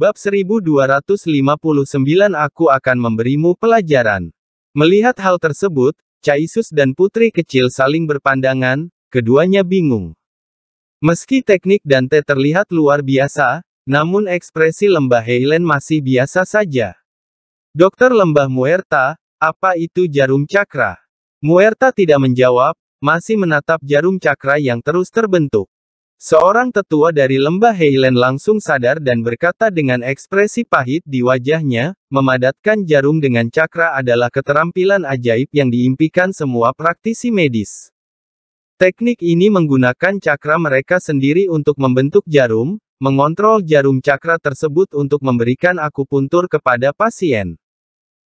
Bab 1259 Aku akan memberimu pelajaran. Melihat hal tersebut, Caisus dan putri kecil saling berpandangan, keduanya bingung. Meski teknik Dante terlihat luar biasa, namun ekspresi lembah Helen masih biasa saja. Dokter lembah Muerta, apa itu jarum cakra? Muerta tidak menjawab, masih menatap jarum cakra yang terus terbentuk. Seorang tetua dari lembah Heilen langsung sadar dan berkata dengan ekspresi pahit di wajahnya, memadatkan jarum dengan cakra adalah keterampilan ajaib yang diimpikan semua praktisi medis. Teknik ini menggunakan cakra mereka sendiri untuk membentuk jarum, mengontrol jarum cakra tersebut untuk memberikan akupuntur kepada pasien.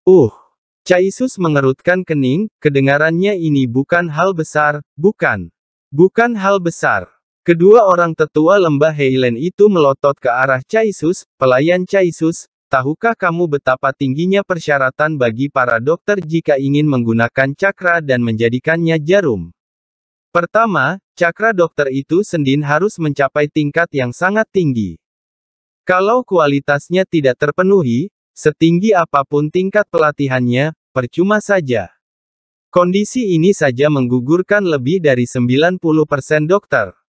Uh, Caisus mengerutkan kening, kedengarannya ini bukan hal besar, bukan. Bukan hal besar. Kedua orang tetua lembah Heilen itu melotot ke arah Caisus, pelayan Caisus, tahukah kamu betapa tingginya persyaratan bagi para dokter jika ingin menggunakan cakra dan menjadikannya jarum? Pertama, cakra dokter itu sendin harus mencapai tingkat yang sangat tinggi. Kalau kualitasnya tidak terpenuhi, setinggi apapun tingkat pelatihannya, percuma saja. Kondisi ini saja menggugurkan lebih dari 90% dokter.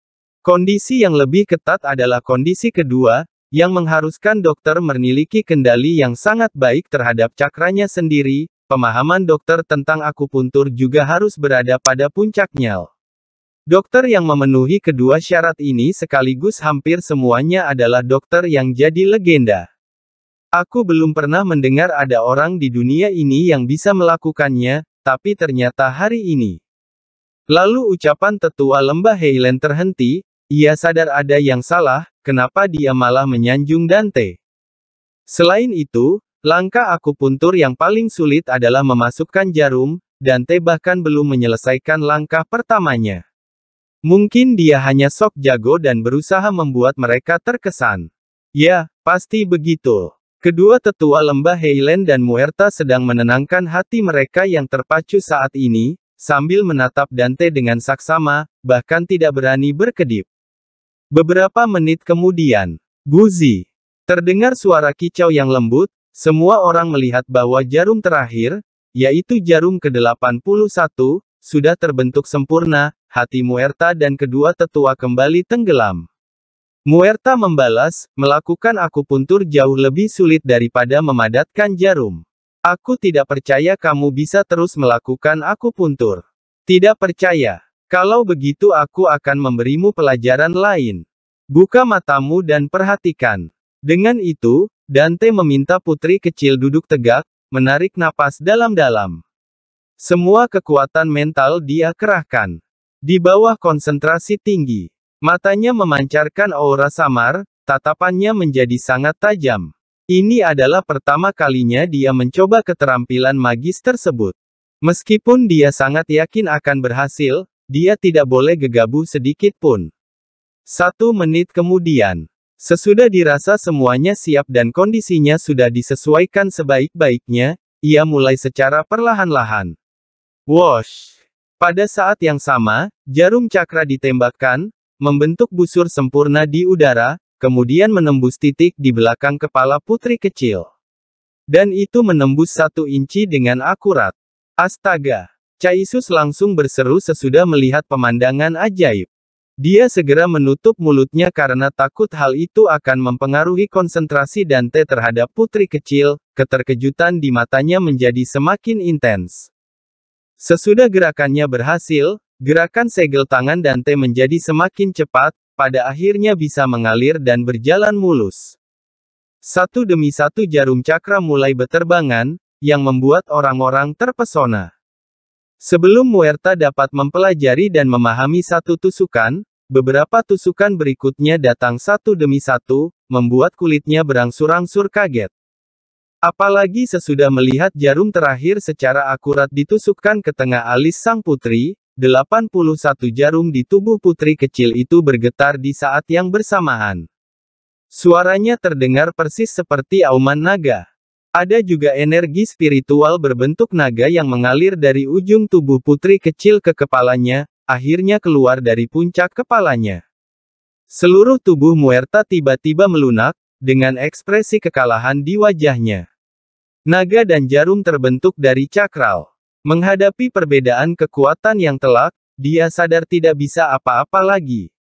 Kondisi yang lebih ketat adalah kondisi kedua, yang mengharuskan dokter memiliki kendali yang sangat baik terhadap cakranya sendiri, pemahaman dokter tentang akupuntur juga harus berada pada puncaknya. Dokter yang memenuhi kedua syarat ini sekaligus hampir semuanya adalah dokter yang jadi legenda. Aku belum pernah mendengar ada orang di dunia ini yang bisa melakukannya, tapi ternyata hari ini. Lalu ucapan tetua lembah Heilen terhenti, ia sadar ada yang salah, kenapa dia malah menyanjung Dante. Selain itu, langkah aku puntur yang paling sulit adalah memasukkan jarum, Dante bahkan belum menyelesaikan langkah pertamanya. Mungkin dia hanya sok jago dan berusaha membuat mereka terkesan. Ya, pasti begitu. Kedua tetua lembah Heilen dan Muerta sedang menenangkan hati mereka yang terpacu saat ini, sambil menatap Dante dengan saksama, bahkan tidak berani berkedip. Beberapa menit kemudian, Guzi. Terdengar suara kicau yang lembut, semua orang melihat bahwa jarum terakhir, yaitu jarum ke-81, sudah terbentuk sempurna, hati Muerta dan kedua tetua kembali tenggelam. Muerta membalas, melakukan aku puntur jauh lebih sulit daripada memadatkan jarum. Aku tidak percaya kamu bisa terus melakukan aku puntur. Tidak percaya. Kalau begitu aku akan memberimu pelajaran lain. Buka matamu dan perhatikan. Dengan itu, Dante meminta putri kecil duduk tegak, menarik napas dalam-dalam. Semua kekuatan mental dia kerahkan. Di bawah konsentrasi tinggi, matanya memancarkan aura samar, tatapannya menjadi sangat tajam. Ini adalah pertama kalinya dia mencoba keterampilan magis tersebut. Meskipun dia sangat yakin akan berhasil, dia tidak boleh gegabah sedikit pun. Satu menit kemudian, sesudah dirasa semuanya siap dan kondisinya sudah disesuaikan sebaik-baiknya, ia mulai secara perlahan-lahan. Wash! Pada saat yang sama, jarum cakra ditembakkan, membentuk busur sempurna di udara, kemudian menembus titik di belakang kepala putri kecil. Dan itu menembus satu inci dengan akurat. Astaga! Caisus langsung berseru sesudah melihat pemandangan ajaib. Dia segera menutup mulutnya karena takut hal itu akan mempengaruhi konsentrasi Dante terhadap putri kecil, keterkejutan di matanya menjadi semakin intens. Sesudah gerakannya berhasil, gerakan segel tangan Dante menjadi semakin cepat, pada akhirnya bisa mengalir dan berjalan mulus. Satu demi satu jarum cakra mulai beterbangan, yang membuat orang-orang terpesona. Sebelum Muerta dapat mempelajari dan memahami satu tusukan, beberapa tusukan berikutnya datang satu demi satu, membuat kulitnya berangsur-angsur kaget. Apalagi sesudah melihat jarum terakhir secara akurat ditusukkan ke tengah alis sang putri, 81 jarum di tubuh putri kecil itu bergetar di saat yang bersamaan. Suaranya terdengar persis seperti auman naga. Ada juga energi spiritual berbentuk naga yang mengalir dari ujung tubuh putri kecil ke kepalanya, akhirnya keluar dari puncak kepalanya. Seluruh tubuh Muerta tiba-tiba melunak, dengan ekspresi kekalahan di wajahnya. Naga dan jarum terbentuk dari cakral. Menghadapi perbedaan kekuatan yang telak, dia sadar tidak bisa apa-apa lagi.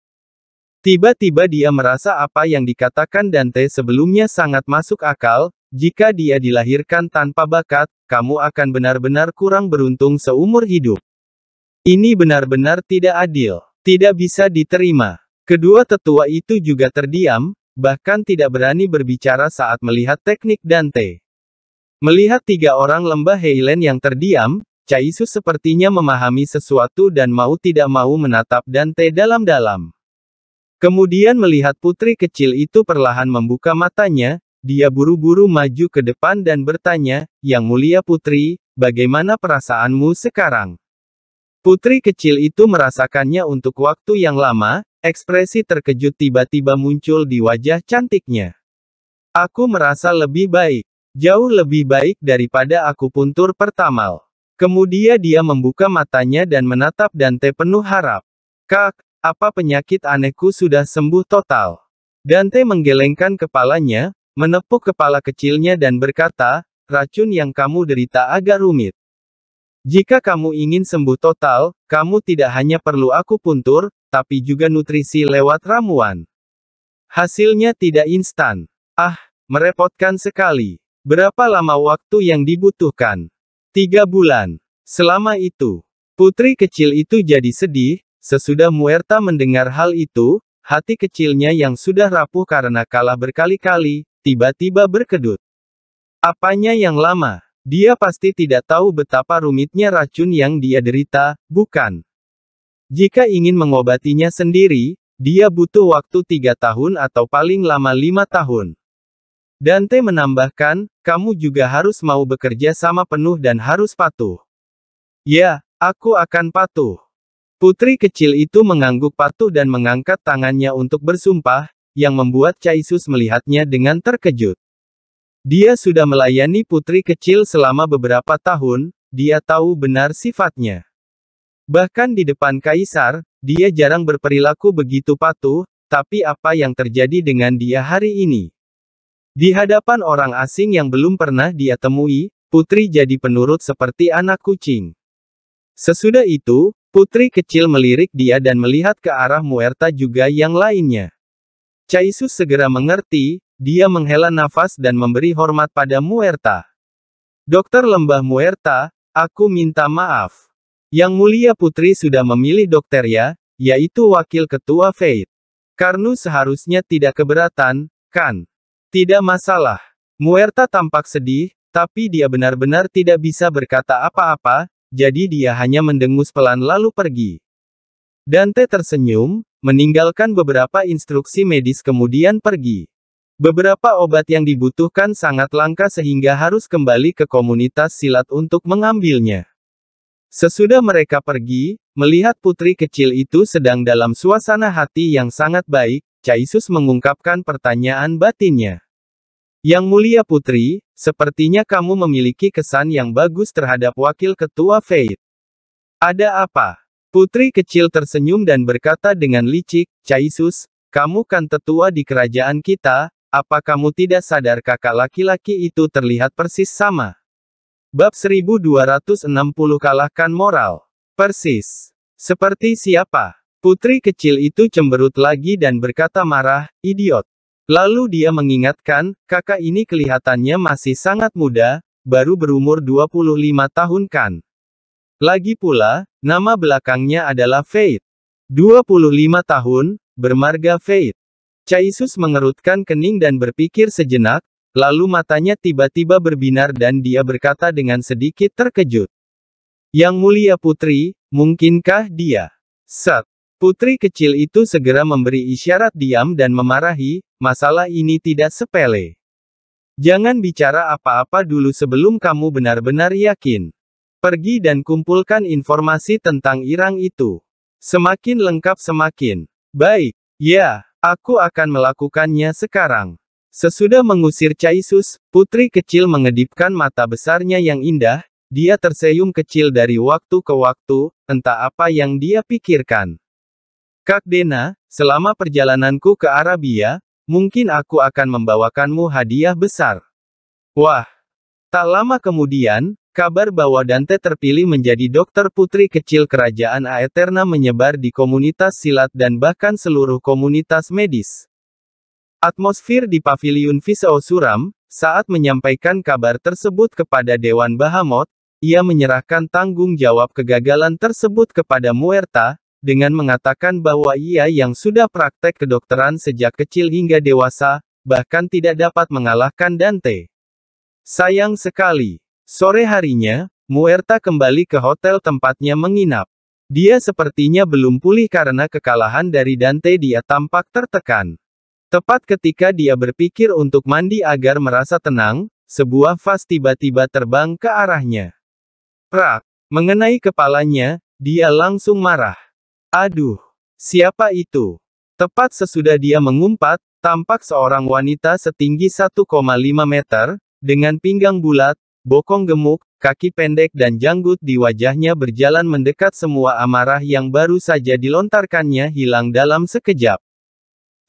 Tiba-tiba dia merasa apa yang dikatakan Dante sebelumnya sangat masuk akal, jika dia dilahirkan tanpa bakat, kamu akan benar-benar kurang beruntung seumur hidup. Ini benar-benar tidak adil, tidak bisa diterima. Kedua tetua itu juga terdiam, bahkan tidak berani berbicara saat melihat teknik Dante. Melihat tiga orang lembah Heilen yang terdiam, Caisus sepertinya memahami sesuatu dan mau tidak mau menatap Dante dalam-dalam. Kemudian melihat putri kecil itu perlahan membuka matanya, dia buru-buru maju ke depan dan bertanya, Yang mulia putri, bagaimana perasaanmu sekarang? Putri kecil itu merasakannya untuk waktu yang lama, ekspresi terkejut tiba-tiba muncul di wajah cantiknya. Aku merasa lebih baik, jauh lebih baik daripada aku puntur pertamal. Kemudian dia membuka matanya dan menatap Dante penuh harap. Kak, apa penyakit anehku sudah sembuh total? Dante menggelengkan kepalanya, menepuk kepala kecilnya dan berkata, racun yang kamu derita agak rumit. Jika kamu ingin sembuh total, kamu tidak hanya perlu aku puntur, tapi juga nutrisi lewat ramuan. Hasilnya tidak instan. Ah, merepotkan sekali. Berapa lama waktu yang dibutuhkan? Tiga bulan. Selama itu, putri kecil itu jadi sedih, Sesudah Muerta mendengar hal itu, hati kecilnya yang sudah rapuh karena kalah berkali-kali, tiba-tiba berkedut. Apanya yang lama? Dia pasti tidak tahu betapa rumitnya racun yang dia derita, bukan? Jika ingin mengobatinya sendiri, dia butuh waktu tiga tahun atau paling lama lima tahun. Dante menambahkan, kamu juga harus mau bekerja sama penuh dan harus patuh. Ya, aku akan patuh. Putri kecil itu mengangguk patuh dan mengangkat tangannya untuk bersumpah, yang membuat Caisus melihatnya dengan terkejut. Dia sudah melayani putri kecil selama beberapa tahun, dia tahu benar sifatnya. Bahkan di depan kaisar, dia jarang berperilaku begitu patuh, tapi apa yang terjadi dengan dia hari ini? Di hadapan orang asing yang belum pernah dia temui, putri jadi penurut seperti anak kucing. Sesudah itu, Putri kecil melirik dia dan melihat ke arah Muerta juga yang lainnya. Caisu segera mengerti, dia menghela nafas dan memberi hormat pada Muerta. Dokter Lembah Muerta, aku minta maaf. Yang mulia putri sudah memilih dokter ya, yaitu wakil ketua Faith. Karnu seharusnya tidak keberatan, kan? Tidak masalah. Muerta tampak sedih, tapi dia benar-benar tidak bisa berkata apa-apa, jadi dia hanya mendengus pelan lalu pergi. Dante tersenyum, meninggalkan beberapa instruksi medis kemudian pergi. Beberapa obat yang dibutuhkan sangat langka sehingga harus kembali ke komunitas silat untuk mengambilnya. Sesudah mereka pergi, melihat putri kecil itu sedang dalam suasana hati yang sangat baik, Caisus mengungkapkan pertanyaan batinnya. Yang Mulia Putri, sepertinya kamu memiliki kesan yang bagus terhadap Wakil Ketua Faith. Ada apa? Putri kecil tersenyum dan berkata dengan licik, Caisus, kamu kan tetua di kerajaan kita, apa kamu tidak sadar kakak laki-laki itu terlihat persis sama? Bab 1260 kalahkan moral. Persis. Seperti siapa? Putri kecil itu cemberut lagi dan berkata marah, idiot. Lalu dia mengingatkan, kakak ini kelihatannya masih sangat muda, baru berumur 25 tahun kan. Lagi pula, nama belakangnya adalah Faith. 25 tahun, bermarga Faith. Caisus mengerutkan kening dan berpikir sejenak, lalu matanya tiba-tiba berbinar dan dia berkata dengan sedikit terkejut. Yang mulia putri, mungkinkah dia? Set. Putri kecil itu segera memberi isyarat diam dan memarahi, masalah ini tidak sepele. Jangan bicara apa-apa dulu sebelum kamu benar-benar yakin. Pergi dan kumpulkan informasi tentang Irang itu. Semakin lengkap semakin baik. Ya, aku akan melakukannya sekarang. Sesudah mengusir Caisus, putri kecil mengedipkan mata besarnya yang indah, dia tersenyum kecil dari waktu ke waktu, entah apa yang dia pikirkan. Kak Dena, selama perjalananku ke Arabia, mungkin aku akan membawakanmu hadiah besar. Wah! Tak lama kemudian, kabar bahwa Dante terpilih menjadi dokter putri kecil kerajaan Aeterna menyebar di komunitas silat dan bahkan seluruh komunitas medis. Atmosfer di paviliun Visao suram, saat menyampaikan kabar tersebut kepada Dewan Bahamot, ia menyerahkan tanggung jawab kegagalan tersebut kepada Muerta, dengan mengatakan bahwa ia yang sudah praktek kedokteran sejak kecil hingga dewasa, bahkan tidak dapat mengalahkan Dante. Sayang sekali. Sore harinya, Muerta kembali ke hotel tempatnya menginap. Dia sepertinya belum pulih karena kekalahan dari Dante dia tampak tertekan. Tepat ketika dia berpikir untuk mandi agar merasa tenang, sebuah vas tiba-tiba terbang ke arahnya. Prak, mengenai kepalanya, dia langsung marah. Aduh, siapa itu? Tepat sesudah dia mengumpat, tampak seorang wanita setinggi 1,5 meter, dengan pinggang bulat, bokong gemuk, kaki pendek dan janggut di wajahnya berjalan mendekat semua amarah yang baru saja dilontarkannya hilang dalam sekejap.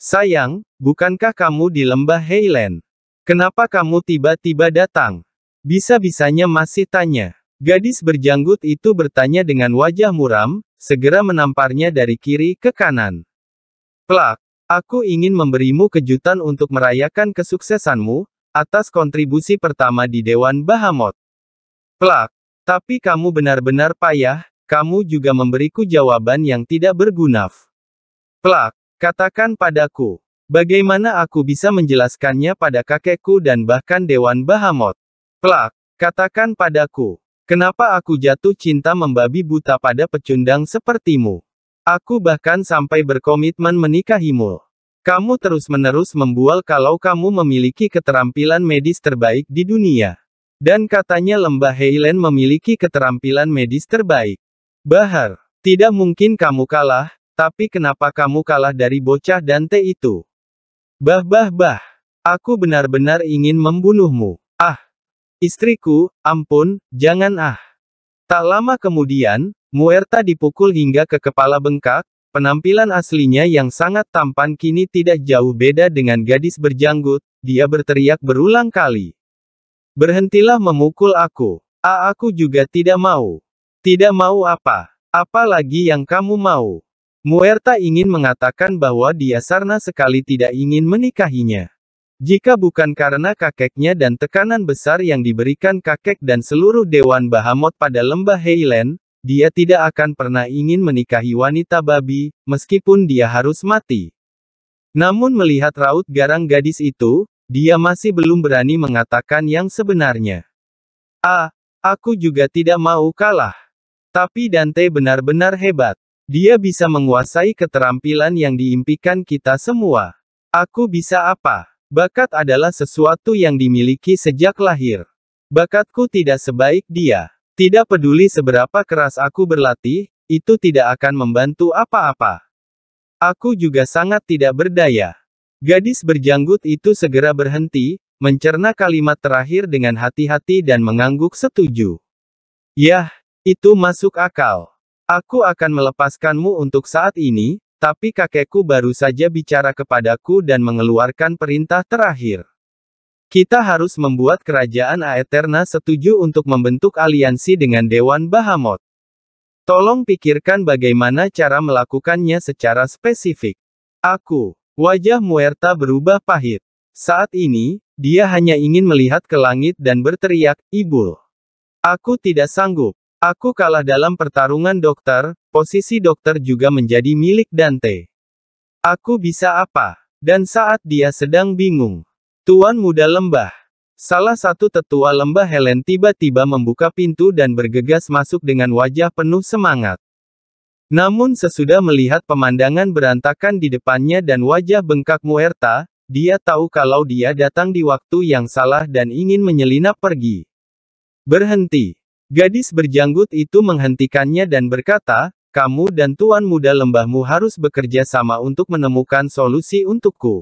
Sayang, bukankah kamu di lembah Heyland? Kenapa kamu tiba-tiba datang? Bisa-bisanya masih tanya. Gadis berjanggut itu bertanya dengan wajah muram, segera menamparnya dari kiri ke kanan. Plak, aku ingin memberimu kejutan untuk merayakan kesuksesanmu, atas kontribusi pertama di Dewan Bahamut. Plak, tapi kamu benar-benar payah, kamu juga memberiku jawaban yang tidak berguna. Plak, katakan padaku, bagaimana aku bisa menjelaskannya pada kakekku dan bahkan Dewan Bahamut. Plak, katakan padaku. Kenapa aku jatuh cinta membabi buta pada pecundang sepertimu? Aku bahkan sampai berkomitmen menikahimu. Kamu terus-menerus membual kalau kamu memiliki keterampilan medis terbaik di dunia. Dan katanya lembah Heilen memiliki keterampilan medis terbaik. Bahar, tidak mungkin kamu kalah, tapi kenapa kamu kalah dari bocah Dante itu? Bah bah bah, aku benar-benar ingin membunuhmu. Ah, Istriku, ampun, jangan ah. Tak lama kemudian, Muerta dipukul hingga ke kepala bengkak, penampilan aslinya yang sangat tampan kini tidak jauh beda dengan gadis berjanggut, dia berteriak berulang kali. Berhentilah memukul aku. A aku juga tidak mau. Tidak mau apa? Apa lagi yang kamu mau? Muerta ingin mengatakan bahwa dia sarna sekali tidak ingin menikahinya. Jika bukan karena kakeknya dan tekanan besar yang diberikan kakek dan seluruh Dewan Bahamot pada lembah Heilen, dia tidak akan pernah ingin menikahi wanita babi, meskipun dia harus mati. Namun melihat raut garang gadis itu, dia masih belum berani mengatakan yang sebenarnya. Ah, aku juga tidak mau kalah. Tapi Dante benar-benar hebat. Dia bisa menguasai keterampilan yang diimpikan kita semua. Aku bisa apa? Bakat adalah sesuatu yang dimiliki sejak lahir. Bakatku tidak sebaik dia. Tidak peduli seberapa keras aku berlatih, itu tidak akan membantu apa-apa. Aku juga sangat tidak berdaya. Gadis berjanggut itu segera berhenti, mencerna kalimat terakhir dengan hati-hati dan mengangguk setuju. Yah, itu masuk akal. Aku akan melepaskanmu untuk saat ini, tapi kakekku baru saja bicara kepadaku dan mengeluarkan perintah terakhir. Kita harus membuat kerajaan Aeterna setuju untuk membentuk aliansi dengan Dewan Bahamut. Tolong pikirkan bagaimana cara melakukannya secara spesifik. Aku, wajah Muerta berubah pahit. Saat ini, dia hanya ingin melihat ke langit dan berteriak, Ibul. Aku tidak sanggup. Aku kalah dalam pertarungan dokter, posisi dokter juga menjadi milik Dante. Aku bisa apa? Dan saat dia sedang bingung, Tuan Muda Lembah, salah satu tetua lembah Helen tiba-tiba membuka pintu dan bergegas masuk dengan wajah penuh semangat. Namun sesudah melihat pemandangan berantakan di depannya dan wajah bengkak Muerta, dia tahu kalau dia datang di waktu yang salah dan ingin menyelinap pergi. Berhenti. Gadis berjanggut itu menghentikannya dan berkata, kamu dan tuan muda lembahmu harus bekerja sama untuk menemukan solusi untukku.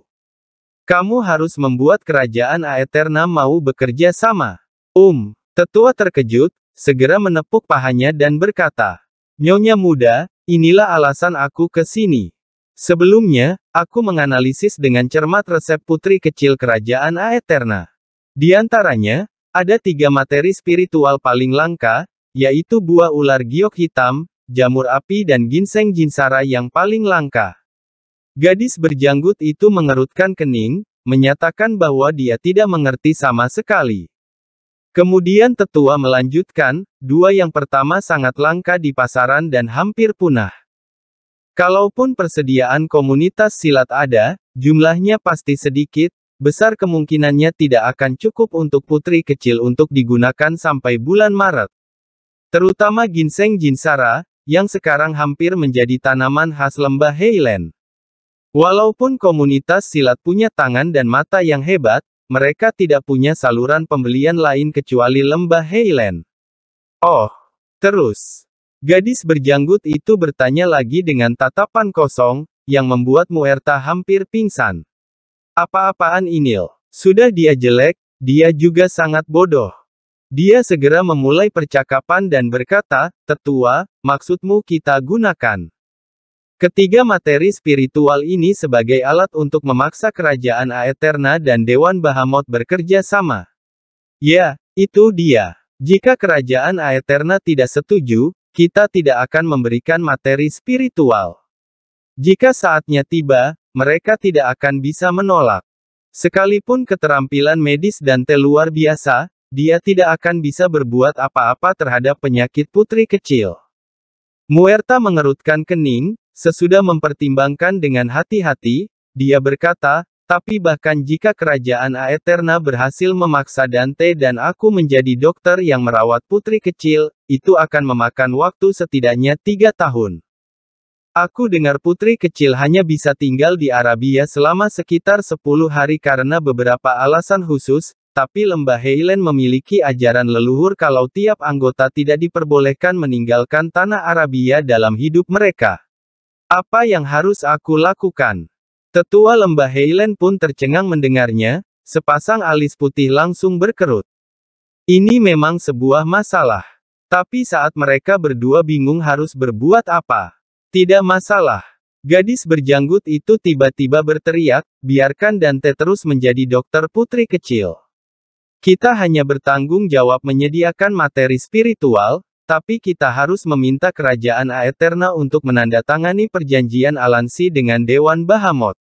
Kamu harus membuat kerajaan Aeterna mau bekerja sama. Um, tetua terkejut, segera menepuk pahanya dan berkata, Nyonya muda, inilah alasan aku ke sini. Sebelumnya, aku menganalisis dengan cermat resep putri kecil kerajaan Aeterna. Di antaranya, ada tiga materi spiritual paling langka, yaitu buah ular giok hitam, jamur api dan ginseng jinsara yang paling langka. Gadis berjanggut itu mengerutkan kening, menyatakan bahwa dia tidak mengerti sama sekali. Kemudian tetua melanjutkan, dua yang pertama sangat langka di pasaran dan hampir punah. Kalaupun persediaan komunitas silat ada, jumlahnya pasti sedikit, besar kemungkinannya tidak akan cukup untuk putri kecil untuk digunakan sampai bulan Maret. Terutama ginseng ginsara, yang sekarang hampir menjadi tanaman khas lembah Highland. Walaupun komunitas silat punya tangan dan mata yang hebat, mereka tidak punya saluran pembelian lain kecuali lembah Highland. Oh, terus. Gadis berjanggut itu bertanya lagi dengan tatapan kosong, yang membuat Muerta hampir pingsan. Apa-apaan Inil? Sudah dia jelek, dia juga sangat bodoh. Dia segera memulai percakapan dan berkata, Tetua, maksudmu kita gunakan. Ketiga materi spiritual ini sebagai alat untuk memaksa kerajaan Aeterna dan Dewan Bahamot bekerja sama. Ya, itu dia. Jika kerajaan Aeterna tidak setuju, kita tidak akan memberikan materi spiritual. Jika saatnya tiba, mereka tidak akan bisa menolak. Sekalipun keterampilan medis Dante luar biasa, dia tidak akan bisa berbuat apa-apa terhadap penyakit putri kecil. Muerta mengerutkan kening, sesudah mempertimbangkan dengan hati-hati, dia berkata, tapi bahkan jika kerajaan Aeterna berhasil memaksa Dante dan aku menjadi dokter yang merawat putri kecil, itu akan memakan waktu setidaknya tiga tahun. Aku dengar putri kecil hanya bisa tinggal di Arabia selama sekitar 10 hari karena beberapa alasan khusus, tapi lembah Heilen memiliki ajaran leluhur kalau tiap anggota tidak diperbolehkan meninggalkan tanah Arabia dalam hidup mereka. Apa yang harus aku lakukan? Tetua lembah Heilen pun tercengang mendengarnya, sepasang alis putih langsung berkerut. Ini memang sebuah masalah. Tapi saat mereka berdua bingung harus berbuat apa. Tidak masalah. Gadis berjanggut itu tiba-tiba berteriak, biarkan Dante terus menjadi dokter putri kecil. Kita hanya bertanggung jawab menyediakan materi spiritual, tapi kita harus meminta kerajaan Aeterna untuk menandatangani perjanjian alansi dengan Dewan Bahamut.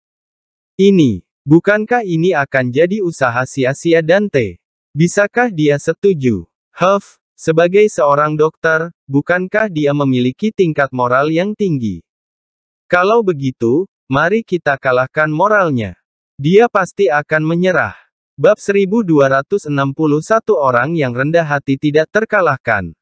Ini, bukankah ini akan jadi usaha sia-sia Dante? Bisakah dia setuju? Huff, sebagai seorang dokter, bukankah dia memiliki tingkat moral yang tinggi? Kalau begitu, mari kita kalahkan moralnya. Dia pasti akan menyerah. Bab 1261 orang yang rendah hati tidak terkalahkan.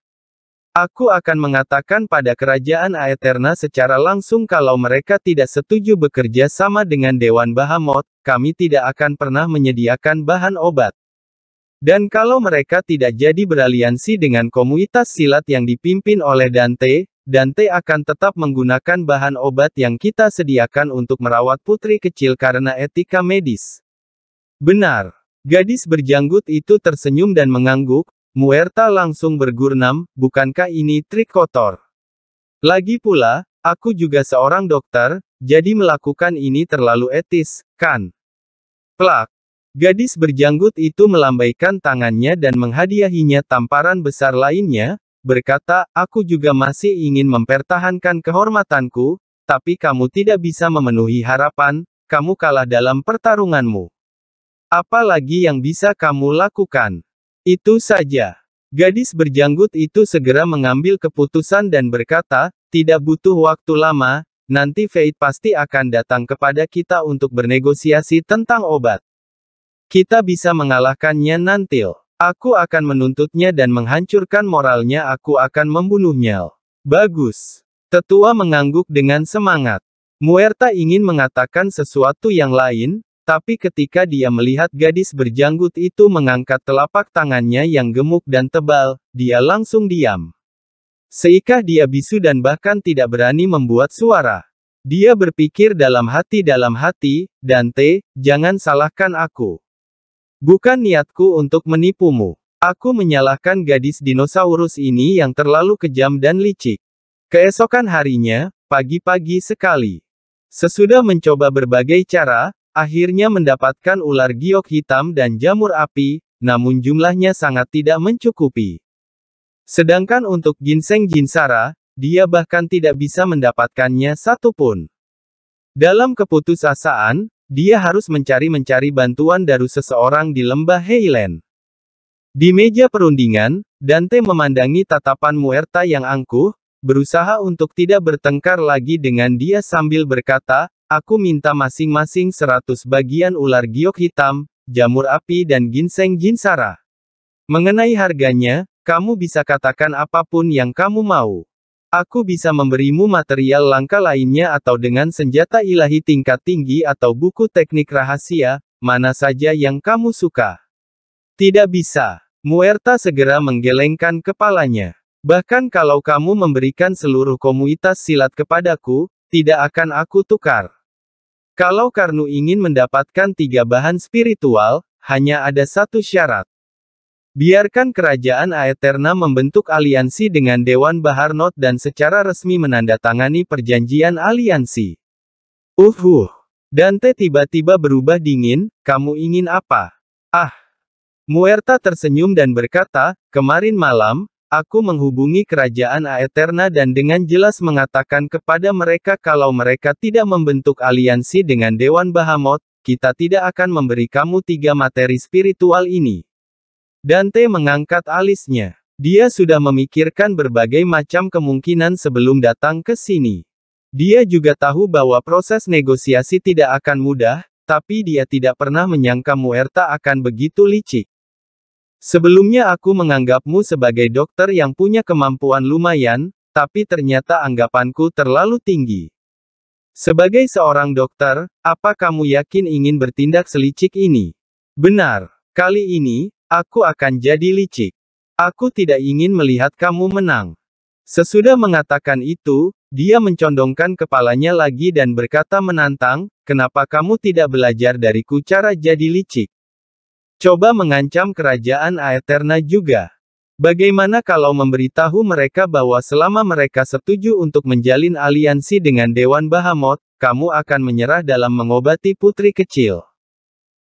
Aku akan mengatakan pada kerajaan Aeterna secara langsung kalau mereka tidak setuju bekerja sama dengan Dewan Bahamot, kami tidak akan pernah menyediakan bahan obat. Dan kalau mereka tidak jadi beraliansi dengan komunitas silat yang dipimpin oleh Dante, Dante akan tetap menggunakan bahan obat yang kita sediakan untuk merawat putri kecil karena etika medis. Benar. Gadis berjanggut itu tersenyum dan mengangguk, Muerta langsung bergurnam, bukankah ini trik kotor? Lagi pula, aku juga seorang dokter, jadi melakukan ini terlalu etis, kan? Plak. Gadis berjanggut itu melambaikan tangannya dan menghadiahinya tamparan besar lainnya, berkata, aku juga masih ingin mempertahankan kehormatanku, tapi kamu tidak bisa memenuhi harapan, kamu kalah dalam pertarunganmu. Apa lagi yang bisa kamu lakukan? Itu saja. Gadis berjanggut itu segera mengambil keputusan dan berkata, tidak butuh waktu lama, nanti Fate pasti akan datang kepada kita untuk bernegosiasi tentang obat. Kita bisa mengalahkannya nanti. Aku akan menuntutnya dan menghancurkan moralnya aku akan membunuhnya. Bagus. Tetua mengangguk dengan semangat. Muerta ingin mengatakan sesuatu yang lain, tapi ketika dia melihat gadis berjanggut itu mengangkat telapak tangannya yang gemuk dan tebal, dia langsung diam. Seikah dia bisu dan bahkan tidak berani membuat suara. Dia berpikir dalam hati dalam hati, Dante, jangan salahkan aku. Bukan niatku untuk menipumu. Aku menyalahkan gadis dinosaurus ini yang terlalu kejam dan licik. Keesokan harinya, pagi-pagi sekali. Sesudah mencoba berbagai cara, akhirnya mendapatkan ular giok hitam dan jamur api, namun jumlahnya sangat tidak mencukupi. Sedangkan untuk ginseng jinsara, dia bahkan tidak bisa mendapatkannya satupun. Dalam keputusasaan, dia harus mencari-mencari bantuan dari seseorang di lembah Heilen. Di meja perundingan, Dante memandangi tatapan Muerta yang angkuh, berusaha untuk tidak bertengkar lagi dengan dia sambil berkata, aku minta masing-masing seratus bagian ular giok hitam, jamur api dan ginseng ginsara. Mengenai harganya, kamu bisa katakan apapun yang kamu mau. Aku bisa memberimu material langka lainnya atau dengan senjata ilahi tingkat tinggi atau buku teknik rahasia, mana saja yang kamu suka. Tidak bisa. Muerta segera menggelengkan kepalanya. Bahkan kalau kamu memberikan seluruh komunitas silat kepadaku, tidak akan aku tukar. Kalau Karnu ingin mendapatkan tiga bahan spiritual, hanya ada satu syarat. Biarkan kerajaan Aeterna membentuk aliansi dengan Dewan Baharnot dan secara resmi menandatangani perjanjian aliansi. Uhuh. Dante tiba-tiba berubah dingin, kamu ingin apa? Ah. Muerta tersenyum dan berkata, kemarin malam, aku menghubungi kerajaan Aeterna dan dengan jelas mengatakan kepada mereka kalau mereka tidak membentuk aliansi dengan Dewan Bahamot, kita tidak akan memberi kamu tiga materi spiritual ini. Dante mengangkat alisnya. Dia sudah memikirkan berbagai macam kemungkinan sebelum datang ke sini. Dia juga tahu bahwa proses negosiasi tidak akan mudah, tapi dia tidak pernah menyangka Muerta akan begitu licik. Sebelumnya aku menganggapmu sebagai dokter yang punya kemampuan lumayan, tapi ternyata anggapanku terlalu tinggi. Sebagai seorang dokter, apa kamu yakin ingin bertindak selicik ini? Benar, kali ini, Aku akan jadi licik. Aku tidak ingin melihat kamu menang. Sesudah mengatakan itu, dia mencondongkan kepalanya lagi dan berkata menantang, kenapa kamu tidak belajar dariku cara jadi licik? Coba mengancam kerajaan Aeterna juga. Bagaimana kalau memberitahu mereka bahwa selama mereka setuju untuk menjalin aliansi dengan Dewan Bahamut, kamu akan menyerah dalam mengobati putri kecil.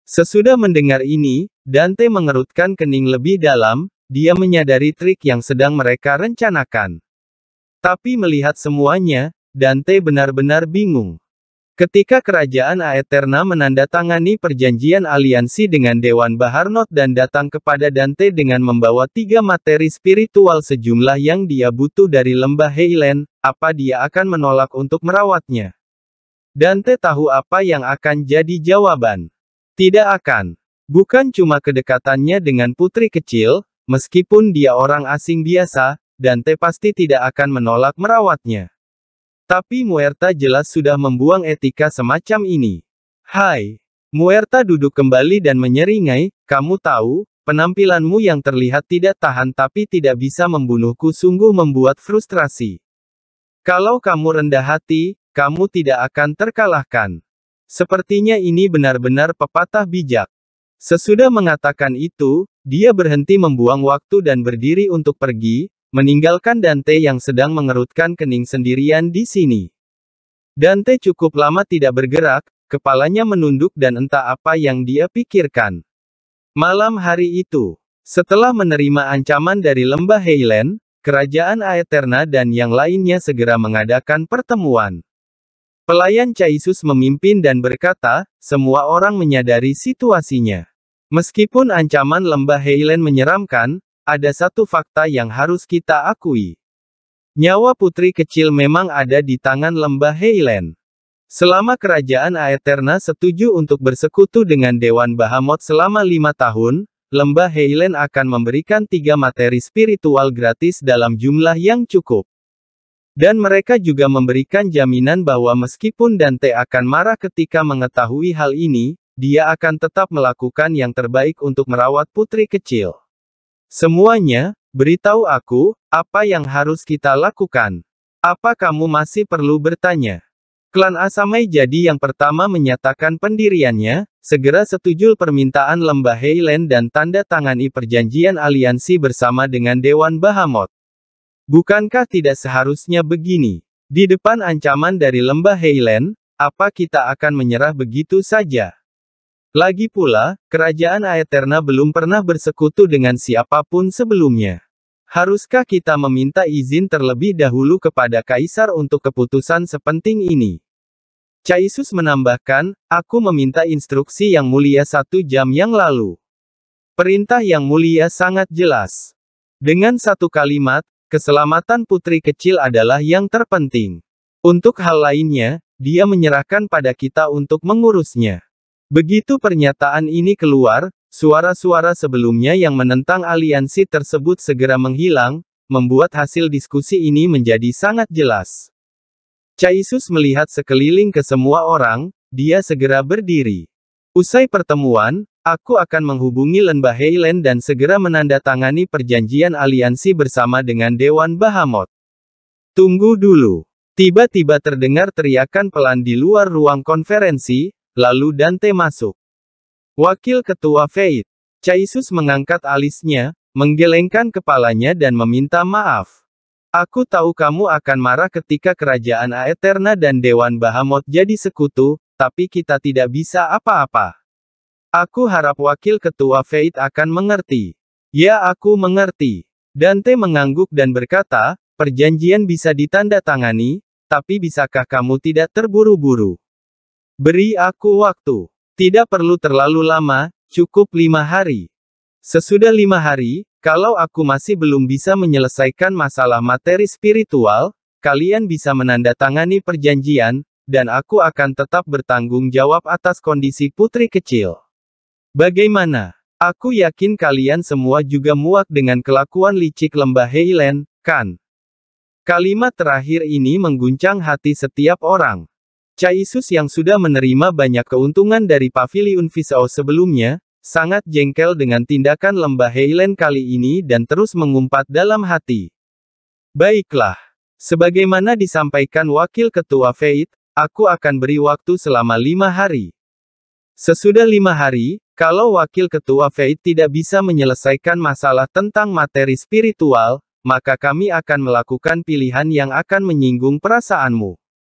Sesudah mendengar ini, Dante mengerutkan kening lebih dalam, dia menyadari trik yang sedang mereka rencanakan. Tapi melihat semuanya, Dante benar-benar bingung. Ketika kerajaan Aeterna menandatangani perjanjian aliansi dengan Dewan Baharnot dan datang kepada Dante dengan membawa tiga materi spiritual sejumlah yang dia butuh dari lembah Heilen, apa dia akan menolak untuk merawatnya? Dante tahu apa yang akan jadi jawaban. Tidak akan. Bukan cuma kedekatannya dengan putri kecil, meskipun dia orang asing biasa, Dante pasti tidak akan menolak merawatnya. Tapi Muerta jelas sudah membuang etika semacam ini. Hai! Muerta duduk kembali dan menyeringai, kamu tahu, penampilanmu yang terlihat tidak tahan tapi tidak bisa membunuhku sungguh membuat frustrasi. Kalau kamu rendah hati, kamu tidak akan terkalahkan. Sepertinya ini benar-benar pepatah bijak. Sesudah mengatakan itu, dia berhenti membuang waktu dan berdiri untuk pergi, meninggalkan Dante yang sedang mengerutkan kening sendirian di sini. Dante cukup lama tidak bergerak, kepalanya menunduk dan entah apa yang dia pikirkan. Malam hari itu, setelah menerima ancaman dari lembah Highland, kerajaan Aeterna dan yang lainnya segera mengadakan pertemuan. Pelayan Caisus memimpin dan berkata, semua orang menyadari situasinya. Meskipun ancaman lembah Heilen menyeramkan, ada satu fakta yang harus kita akui. Nyawa putri kecil memang ada di tangan lembah Heilen. Selama kerajaan Aeterna setuju untuk bersekutu dengan Dewan Bahamot selama lima tahun, lembah Heilen akan memberikan tiga materi spiritual gratis dalam jumlah yang cukup. Dan mereka juga memberikan jaminan bahwa meskipun Dante akan marah ketika mengetahui hal ini, dia akan tetap melakukan yang terbaik untuk merawat putri kecil. Semuanya, beritahu aku, apa yang harus kita lakukan? Apa kamu masih perlu bertanya? Klan Asamai jadi yang pertama menyatakan pendiriannya, segera setujul permintaan lembah Heilen dan tanda tangani perjanjian aliansi bersama dengan Dewan Bahamut. Bukankah tidak seharusnya begini? Di depan ancaman dari lembah Heilen, apa kita akan menyerah begitu saja? Lagi pula, kerajaan Aeterna belum pernah bersekutu dengan siapapun sebelumnya. Haruskah kita meminta izin terlebih dahulu kepada Kaisar untuk keputusan sepenting ini? Caisus menambahkan, aku meminta instruksi yang mulia satu jam yang lalu. Perintah yang mulia sangat jelas. Dengan satu kalimat, Keselamatan putri kecil adalah yang terpenting. Untuk hal lainnya, dia menyerahkan pada kita untuk mengurusnya. Begitu pernyataan ini keluar, suara-suara sebelumnya yang menentang aliansi tersebut segera menghilang, membuat hasil diskusi ini menjadi sangat jelas. Caisus melihat sekeliling ke semua orang, dia segera berdiri. Usai pertemuan, Aku akan menghubungi lembah Heilen dan segera menandatangani perjanjian aliansi bersama dengan Dewan Bahamut. Tunggu dulu. Tiba-tiba terdengar teriakan pelan di luar ruang konferensi, lalu Dante masuk. Wakil Ketua Feit, Caisus mengangkat alisnya, menggelengkan kepalanya dan meminta maaf. Aku tahu kamu akan marah ketika kerajaan Aeterna dan Dewan Bahamut jadi sekutu, tapi kita tidak bisa apa-apa. Aku harap wakil ketua Faith akan mengerti. Ya aku mengerti. Dante mengangguk dan berkata, perjanjian bisa ditandatangani, tapi bisakah kamu tidak terburu-buru? Beri aku waktu. Tidak perlu terlalu lama, cukup lima hari. Sesudah lima hari, kalau aku masih belum bisa menyelesaikan masalah materi spiritual, kalian bisa menandatangani perjanjian, dan aku akan tetap bertanggung jawab atas kondisi putri kecil. Bagaimana? Aku yakin kalian semua juga muak dengan kelakuan licik lembah Heilen, kan? Kalimat terakhir ini mengguncang hati setiap orang. Caisus yang sudah menerima banyak keuntungan dari Pavilion Visao sebelumnya, sangat jengkel dengan tindakan lembah Heilen kali ini dan terus mengumpat dalam hati. Baiklah. Sebagaimana disampaikan Wakil Ketua Feit, aku akan beri waktu selama lima hari. Sesudah lima hari, kalau wakil ketua Faith tidak bisa menyelesaikan masalah tentang materi spiritual, maka kami akan melakukan pilihan yang akan menyinggung perasaanmu.